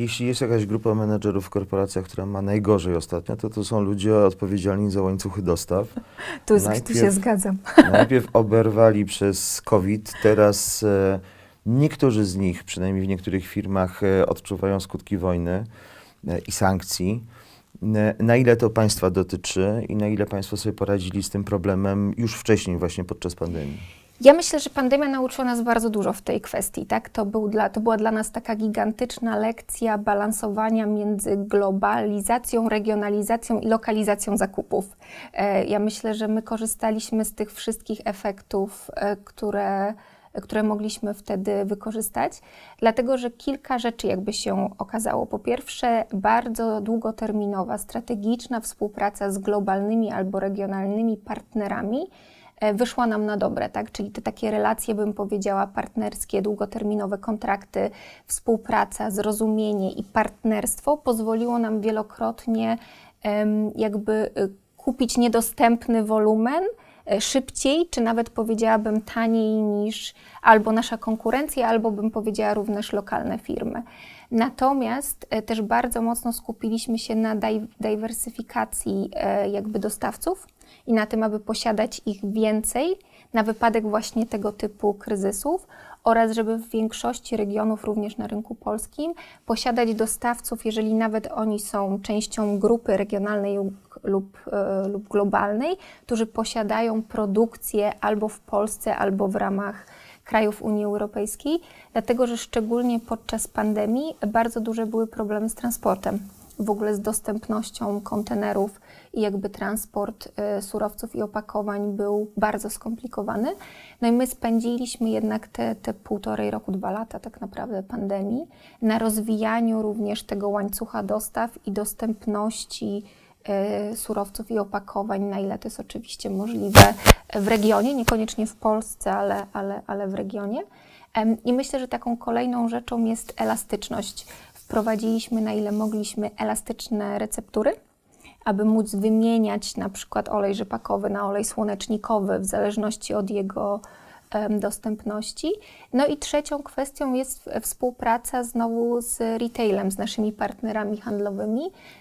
Jeśli jest jakaś grupa menedżerów w korporacjach, która ma najgorzej ostatnio, to to są ludzie odpowiedzialni za łańcuchy dostaw. Tu, najpierw, tu się zgadzam. Najpierw oberwali przez COVID, teraz e, niektórzy z nich, przynajmniej w niektórych firmach, e, odczuwają skutki wojny e, i sankcji. E, na ile to państwa dotyczy i na ile państwo sobie poradzili z tym problemem już wcześniej, właśnie podczas pandemii? Ja myślę, że pandemia nauczyła nas bardzo dużo w tej kwestii. Tak? To, był dla, to była dla nas taka gigantyczna lekcja balansowania między globalizacją, regionalizacją i lokalizacją zakupów. E, ja myślę, że my korzystaliśmy z tych wszystkich efektów, e, które które mogliśmy wtedy wykorzystać, dlatego że kilka rzeczy jakby się okazało. Po pierwsze, bardzo długoterminowa, strategiczna współpraca z globalnymi albo regionalnymi partnerami E, wyszła nam na dobre, tak? Czyli te takie relacje, bym powiedziała, partnerskie, długoterminowe kontrakty, współpraca, zrozumienie i partnerstwo pozwoliło nam wielokrotnie jakby e, kupić niedostępny wolumen e, szybciej, czy nawet powiedziałabym taniej niż albo nasza konkurencja, albo bym powiedziała również lokalne firmy. Natomiast też bardzo mocno skupiliśmy się na dywersyfikacji jakby dostawców i na tym, aby posiadać ich więcej na wypadek właśnie tego typu kryzysów oraz żeby w większości regionów, również na rynku polskim, posiadać dostawców, jeżeli nawet oni są częścią grupy regionalnej lub, e, lub globalnej, którzy posiadają produkcję albo w Polsce, albo w ramach krajów Unii Europejskiej, dlatego że szczególnie podczas pandemii bardzo duże były problemy z transportem, w ogóle z dostępnością kontenerów i jakby transport y, surowców i opakowań był bardzo skomplikowany. No i my spędziliśmy jednak te, te półtorej roku, dwa lata tak naprawdę pandemii na rozwijaniu również tego łańcucha dostaw i dostępności y, surowców i opakowań, na ile to jest oczywiście możliwe w regionie, niekoniecznie w Polsce, ale, ale, ale w regionie. I myślę, że taką kolejną rzeczą jest elastyczność. Wprowadziliśmy, na ile mogliśmy, elastyczne receptury aby móc wymieniać na przykład olej rzepakowy na olej słonecznikowy w zależności od jego dostępności. No i trzecią kwestią jest współpraca znowu z retailem, z naszymi partnerami handlowymi,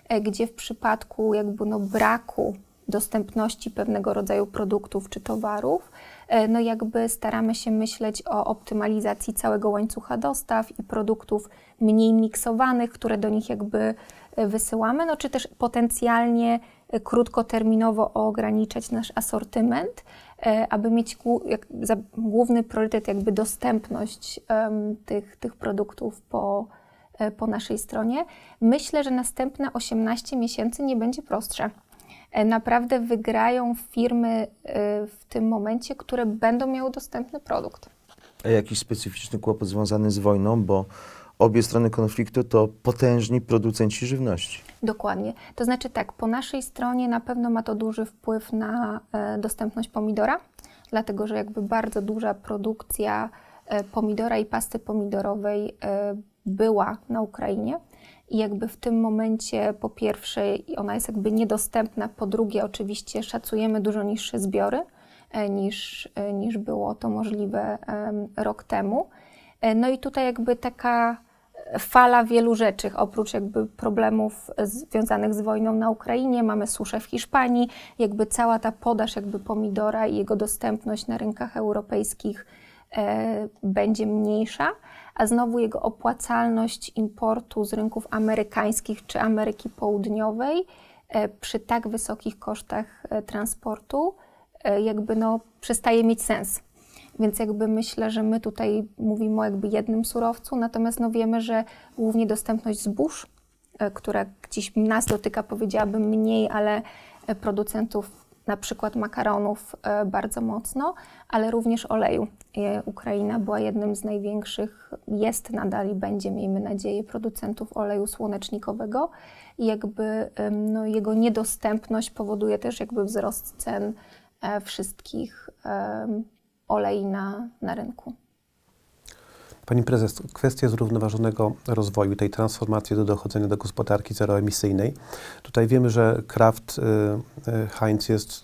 e, gdzie w przypadku jakby no braku dostępności pewnego rodzaju produktów czy towarów, e, no jakby staramy się myśleć o optymalizacji całego łańcucha dostaw i produktów mniej miksowanych, które do nich jakby wysyłamy, no czy też potencjalnie e, krótkoterminowo ograniczać nasz asortyment, e, aby mieć główny priorytet jakby dostępność tych, tych produktów po, e, po naszej stronie. Myślę, że następne 18 miesięcy nie będzie prostsze. Naprawdę wygrają firmy w tym momencie, które będą miały dostępny produkt. A jakiś specyficzny kłopot związany z wojną, bo obie strony konfliktu to potężni producenci żywności. Dokładnie. To znaczy tak, po naszej stronie na pewno ma to duży wpływ na e, dostępność pomidora, dlatego że jakby bardzo duża produkcja e, pomidora i pasty pomidorowej e, była na Ukrainie. I jakby w tym momencie, po pierwsze, ona jest jakby niedostępna, po drugie, oczywiście szacujemy dużo niższe zbiory niż, niż było to możliwe rok temu. No i tutaj jakby taka fala wielu rzeczy, oprócz jakby problemów związanych z wojną na Ukrainie, mamy suszę w Hiszpanii, jakby cała ta podaż jakby pomidora i jego dostępność na rynkach europejskich e, będzie mniejsza, a znowu jego opłacalność importu z rynków amerykańskich czy Ameryki Południowej e, przy tak wysokich kosztach e, transportu e, jakby no przestaje mieć sens więc jakby myślę, że my tutaj mówimy o jakby jednym surowcu, natomiast no wiemy, że głównie dostępność zbóż, e, która gdzieś nas dotyka, powiedziałabym mniej, ale e, producentów na przykład makaronów e, bardzo mocno, ale również oleju. Ukraina była jednym z największych, jest nadal i będzie, miejmy nadzieję, producentów oleju słonecznikowego i jakby no, jego niedostępność powoduje też jakby wzrost cen wszystkich olej na, na rynku. Pani prezes, kwestia zrównoważonego rozwoju, tej transformacji do dochodzenia do gospodarki zeroemisyjnej. Tutaj wiemy, że Kraft y, y, Heinz jest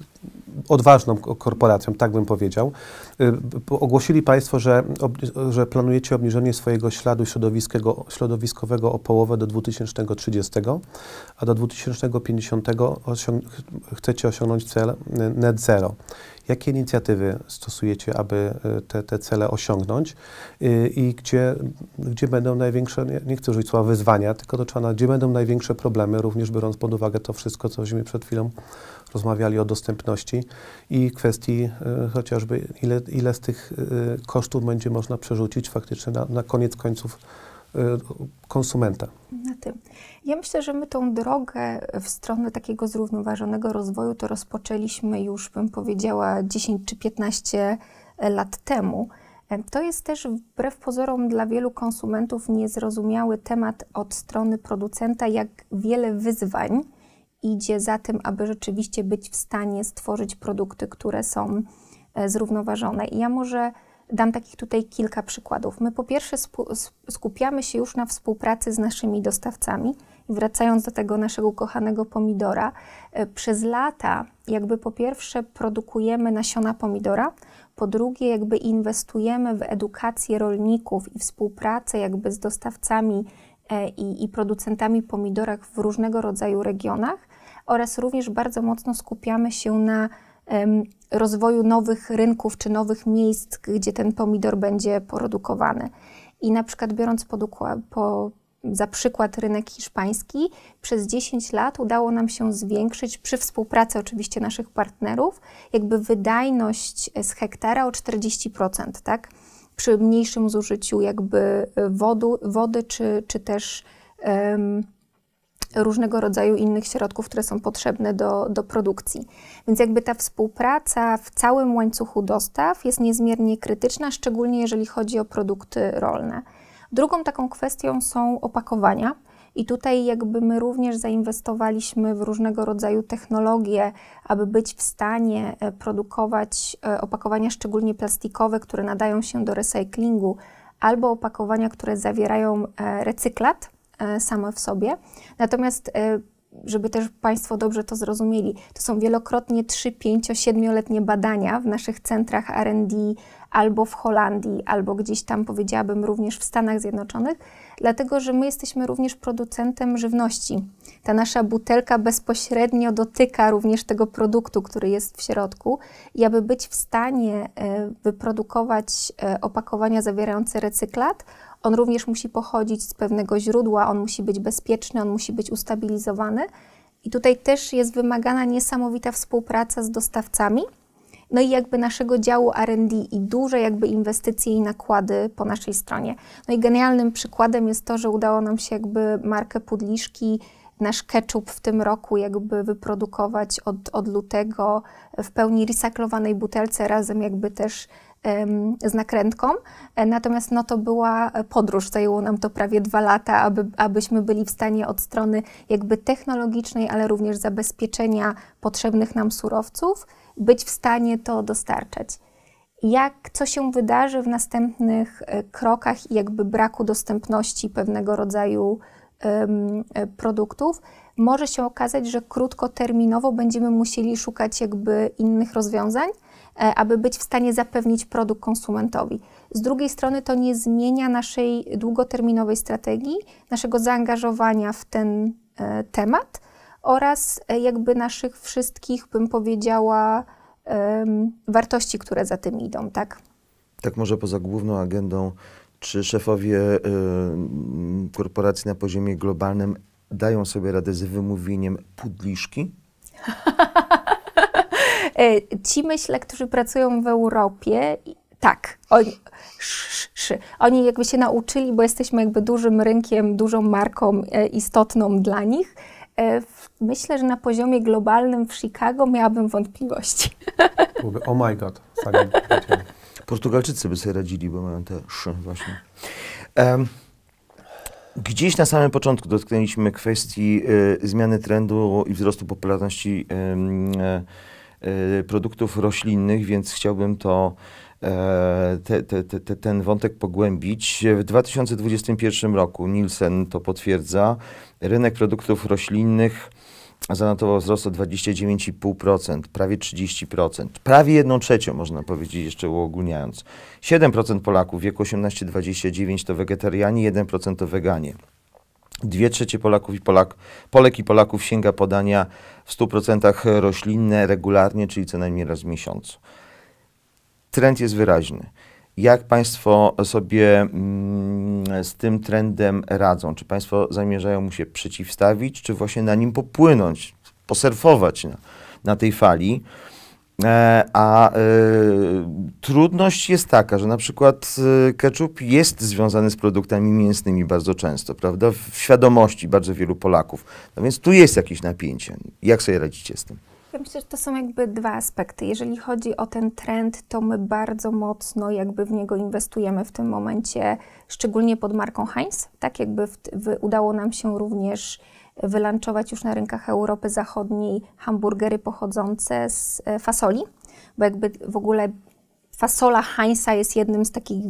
odważną korporacją, tak bym powiedział. Y, ogłosili Państwo, że, że planujecie obniżenie swojego śladu środowiskowego, środowiskowego o połowę do 2030, a do 2050 osiąg chcecie osiągnąć cel y, net zero. Jakie inicjatywy stosujecie, aby y, te, te cele osiągnąć i gdzie, gdzie będą największe, nie, nie chcę użyć słowa wyzwania, tylko to gdzie będą największe problemy, również biorąc pod uwagę to wszystko, co cośmy przed chwilą rozmawiali o dostępności i kwestii e, chociażby, ile, ile z tych e, kosztów będzie można przerzucić faktycznie na, na koniec końców e, konsumenta. Na tym. Ja myślę, że my tą drogę w stronę takiego zrównoważonego rozwoju to rozpoczęliśmy już, bym powiedziała, 10 czy 15 lat temu. To jest też wbrew pozorom dla wielu konsumentów niezrozumiały temat od strony producenta, jak wiele wyzwań idzie za tym, aby rzeczywiście być w stanie stworzyć produkty, które są e, zrównoważone. I ja może dam takich tutaj kilka przykładów. My po pierwsze skupiamy się już na współpracy z naszymi dostawcami. wracając do tego naszego kochanego pomidora, e, przez lata jakby po pierwsze produkujemy nasiona pomidora, po drugie jakby inwestujemy w edukację rolników i współpracę jakby z dostawcami e, i, i producentami pomidorek w różnego rodzaju regionach, oraz również bardzo mocno skupiamy się na rozwoju nowych rynków czy nowych miejsc, gdzie ten pomidor będzie produkowany. I na przykład biorąc pod po, za przykład rynek hiszpański, przez 10 lat udało nam się zwiększyć, przy współpracy oczywiście naszych partnerów, jakby wydajność e, z hektara o 40%, tak? Przy mniejszym zużyciu jakby e, wodu, wody czy, czy też um, różnego rodzaju innych środków, które są potrzebne do, do produkcji. Więc jakby ta współpraca w całym łańcuchu dostaw jest niezmiernie krytyczna, szczególnie jeżeli chodzi o produkty rolne. Drugą taką kwestią są opakowania. I tutaj jakby my również zainwestowaliśmy w różnego rodzaju technologie, aby być w stanie e, produkować e, opakowania szczególnie plastikowe, które nadają się do recyklingu, albo opakowania, które zawierają e, recyklat, E, same w sobie. Natomiast e, żeby też Państwo dobrze to zrozumieli, to są wielokrotnie 3, 5, 7-letnie badania w naszych centrach RD albo w Holandii, albo gdzieś tam powiedziałabym również w Stanach Zjednoczonych, dlatego że my jesteśmy również producentem żywności. Ta nasza butelka bezpośrednio dotyka również tego produktu, który jest w środku. I aby być w stanie e, wyprodukować opakowania zawierające recyklat, on również musi pochodzić z pewnego źródła, on musi być bezpieczny, on musi być ustabilizowany. I tutaj też jest wymagana niesamowita współpraca z dostawcami, no i jakby naszego działu RD i duże jakby inwestycje i nakłady po naszej stronie. No i genialnym przykładem jest to, że udało nam się jakby markę Pudliszki, nasz ketchup w tym roku jakby wyprodukować od, od lutego w pełni recyklowanej butelce razem jakby też z nakrętką. E, natomiast no, to była podróż, zajęło nam to prawie dwa lata, aby, abyśmy byli w stanie od strony jakby technologicznej, ale również zabezpieczenia potrzebnych nam surowców, być w stanie to dostarczać. Jak, co się wydarzy w następnych e, krokach, jakby braku dostępności pewnego rodzaju um, produktów, może się okazać, że krótkoterminowo będziemy musieli szukać jakby innych rozwiązań, E, aby być w stanie zapewnić produkt konsumentowi. Z drugiej strony to nie zmienia naszej długoterminowej strategii, naszego zaangażowania w ten e, temat oraz e, jakby naszych wszystkich, bym powiedziała, wartości, które za tym idą, tak? Tak może poza główną agendą, czy szefowie korporacji na poziomie globalnym dają sobie radę z wymówieniem pudliszki? E, ci, myślę, którzy pracują w Europie, tak, oni, sz, sz, oni jakby się nauczyli, bo jesteśmy jakby dużym rynkiem, dużą marką e, istotną dla nich, e, Myślę, że na poziomie globalnym w Chicago miałabym wątpliwości. Oh my god. Portugalczycy by sobie radzili, bo mają te szy właśnie. Um, gdzieś na samym początku dotknęliśmy kwestii y, zmiany trendu i wzrostu popularności y, y, Y, produktów roślinnych, więc chciałbym to e, te, te, te, ten wątek pogłębić. W 2021 roku Nielsen to potwierdza. Rynek produktów roślinnych zanotował wzrost o 29,5%, prawie 30%, prawie 1 trzecią można powiedzieć jeszcze uogólniając. 7% Polaków w wieku 18-29 to wegetarianie, 1% to weganie. Dwie trzecie Polaków i Polak, Polek i Polaków sięga podania w 100% roślinne regularnie, czyli co najmniej raz w miesiącu. Trend jest wyraźny. Jak Państwo sobie mm, z tym trendem radzą? Czy Państwo zamierzają mu się przeciwstawić, czy właśnie na nim popłynąć, poserwować na, na tej fali? E, a e, trudność jest taka, że na przykład e, ketchup jest związany z produktami mięsnymi bardzo często, prawda? W świadomości bardzo wielu Polaków. No więc tu jest jakieś napięcie. Jak sobie radzicie z tym? Ja myślę, że to są jakby dwa aspekty. Jeżeli chodzi o ten trend, to my bardzo mocno jakby w niego inwestujemy w tym momencie, szczególnie pod marką Heinz. Tak jakby w, w, udało nam się również wylanczować już na rynkach Europy Zachodniej hamburgery pochodzące z e, fasoli, bo jakby w ogóle fasola Heinza jest jednym z takich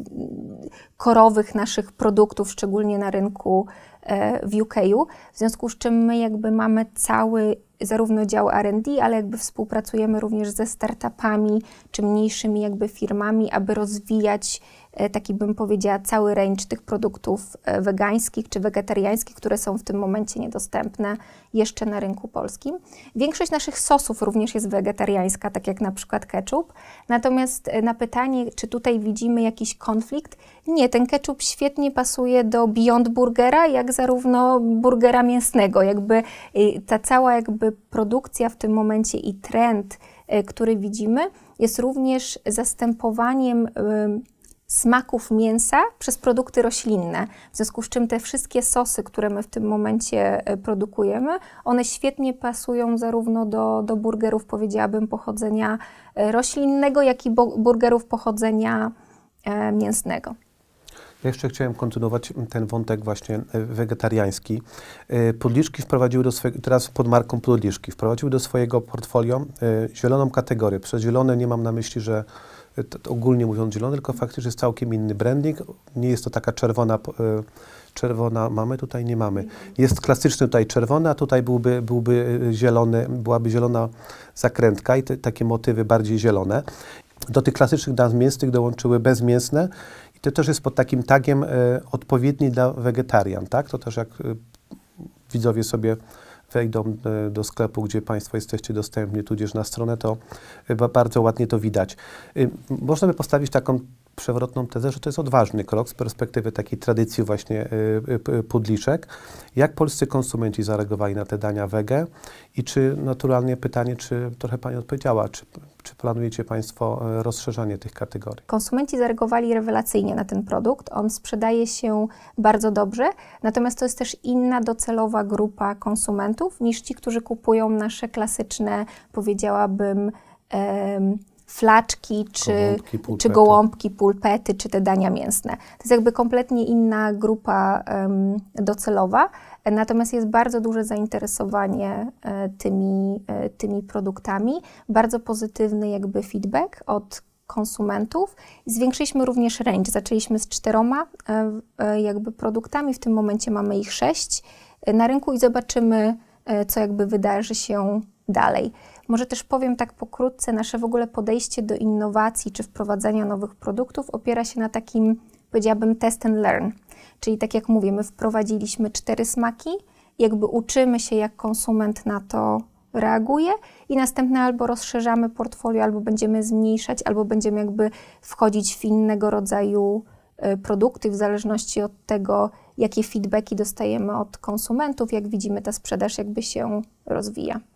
korowych naszych produktów, szczególnie na rynku e, w UK. -u. W związku z czym my jakby mamy cały zarówno dział R&D, ale jakby współpracujemy również ze startupami czy mniejszymi jakby firmami, aby rozwijać E, taki bym powiedziała cały range tych produktów e, wegańskich czy wegetariańskich, które są w tym momencie niedostępne jeszcze na rynku polskim. Większość naszych sosów również jest wegetariańska, tak jak na przykład ketchup. Natomiast e, na pytanie, czy tutaj widzimy jakiś konflikt, nie, ten ketchup świetnie pasuje do Beyond Burgera, jak zarówno burgera mięsnego. Jakby ta cała jakby produkcja w tym momencie i trend, który widzimy, jest również zastępowaniem smaków mięsa przez produkty roślinne. W związku z czym te wszystkie sosy, które my w tym momencie e, produkujemy, one świetnie pasują zarówno do, do burgerów, powiedziałabym, pochodzenia e, roślinnego, jak i burgerów pochodzenia e, mięsnego. Ja jeszcze chciałem kontynuować ten wątek właśnie wegetariański. Podliczki wprowadziły do swojego, teraz pod marką Podliczki, wprowadziły do swojego portfolio zieloną kategorię. Przez zielone nie mam na myśli, że ogólnie mówiąc zielony, tylko faktycznie jest całkiem inny branding. Nie jest to taka czerwona, e, czerwona mamy, tutaj nie mamy. Jest klasyczny tutaj czerwona, a tutaj byłby, byłby e, zielony, byłaby zielona zakrętka i te, takie motywy bardziej zielone. Do tych klasycznych nazw mięsnych dołączyły bezmięsne i to też jest pod takim tagiem e, odpowiedni dla wegetarian, tak? To też jak widzowie sobie wejdą e, do sklepu, gdzie Państwo jesteście dostępni, tudzież na stronę, to e, bardzo ładnie to widać. E, można by postawić taką przewrotną tezę, że to jest odważny krok z perspektywy takiej tradycji właśnie y, y, pudliczek. Jak polscy konsumenci zareagowali na te dania wege i czy naturalnie pytanie, czy trochę Pani odpowiedziała, czy, czy planujecie Państwo y, rozszerzanie tych kategorii? Konsumenci zareagowali rewelacyjnie na ten produkt. On sprzedaje się bardzo dobrze, natomiast to jest też inna docelowa grupa konsumentów niż ci, którzy kupują nasze klasyczne, powiedziałabym, flaczki, czy gołąbki, pulpety. czy gołąbki, pulpety, czy te dania mięsne. To jest jakby kompletnie inna grupa um, docelowa, natomiast jest bardzo duże zainteresowanie e, tymi, e, tymi produktami, bardzo pozytywny jakby feedback od konsumentów. Zwiększyliśmy również range. Zaczęliśmy z czteroma e, e jakby produktami, w tym momencie mamy ich sześć e, na rynku i zobaczymy, e, co jakby wydarzy się dalej. Może też powiem tak pokrótce, nasze w ogóle podejście do innowacji czy wprowadzania nowych produktów opiera się na takim, powiedziałabym, test and learn. Czyli tak jak mówię, my wprowadziliśmy cztery smaki, jakby uczymy się, jak konsument na to reaguje i następne albo rozszerzamy portfolio, albo będziemy zmniejszać, albo będziemy jakby wchodzić w innego rodzaju y, produkty, w zależności od tego, jakie feedbacki dostajemy od konsumentów, jak widzimy, ta sprzedaż jakby się rozwija.